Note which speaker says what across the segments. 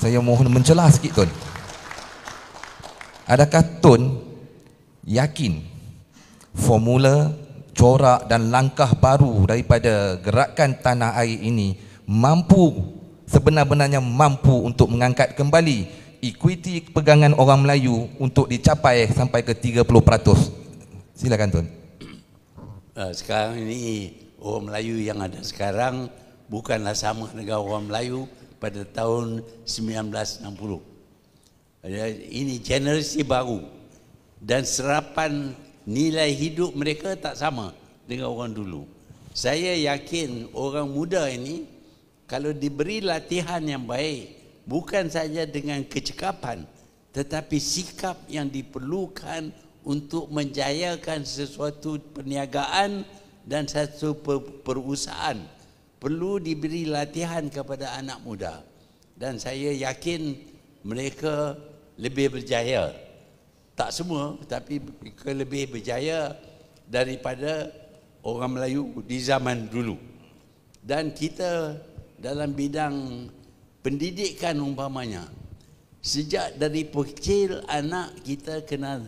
Speaker 1: saya mohon mencelah sikit tuan adakah tuan yakin formula corak dan langkah baru daripada gerakan tanah air ini mampu sebenar-benarnya mampu untuk mengangkat kembali ekuiti pegangan orang Melayu untuk dicapai sampai ke 30% silakan tuan
Speaker 2: ah, sekarang ini orang Melayu yang ada sekarang bukanlah sama dengan orang Melayu pada tahun 1960. Ya, ini generasi baru dan serapan nilai hidup mereka tak sama dengan orang dulu. Saya yakin orang muda ini kalau diberi latihan yang baik bukan saja dengan kecekapan tetapi sikap yang diperlukan untuk menjayakan sesuatu perniagaan dan satu perusahaan perlu diberi latihan kepada anak muda dan saya yakin mereka lebih berjaya tak semua tapi mereka lebih berjaya daripada orang Melayu di zaman dulu dan kita dalam bidang pendidikan umpamanya sejak dari kecil anak kita kena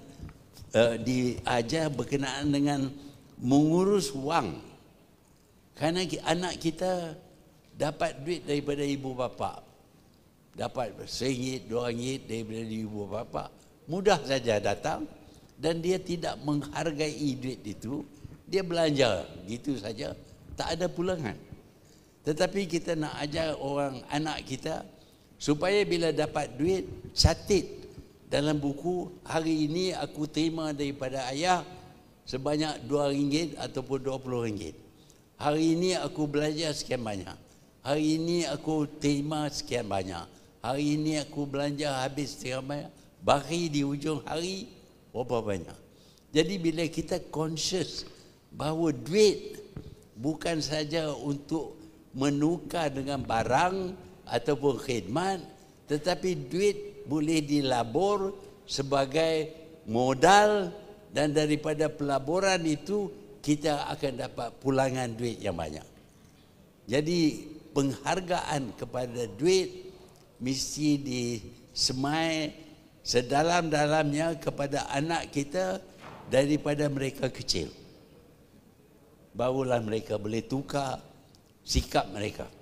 Speaker 2: uh, diajar berkenaan dengan mengurus wang Karena anak kita dapat duit daripada ibu bapa. Dapat seringgit, dua ringgit daripada ibu bapa. Mudah saja datang dan dia tidak menghargai duit itu. Dia belanja gitu saja. Tak ada pulangan. Tetapi kita nak ajar orang anak kita supaya bila dapat duit, catat dalam buku hari ini aku terima daripada ayah sebanyak dua ringgit ataupun dua puluh ringgit. Hari ini aku belajar sekian banyak. Hari ini aku terima sekian banyak. Hari ini aku belanja habis sekian banyak. Bari di ujung hari, berapa banyak. Jadi bila kita conscious bahawa duit bukan saja untuk menukar dengan barang ataupun khidmat, tetapi duit boleh dilabur sebagai modal dan daripada pelaburan itu kita akan dapat pulangan duit yang banyak. Jadi penghargaan kepada duit mesti disemai sedalam-dalamnya kepada anak kita daripada mereka kecil. Barulah mereka boleh tukar sikap mereka.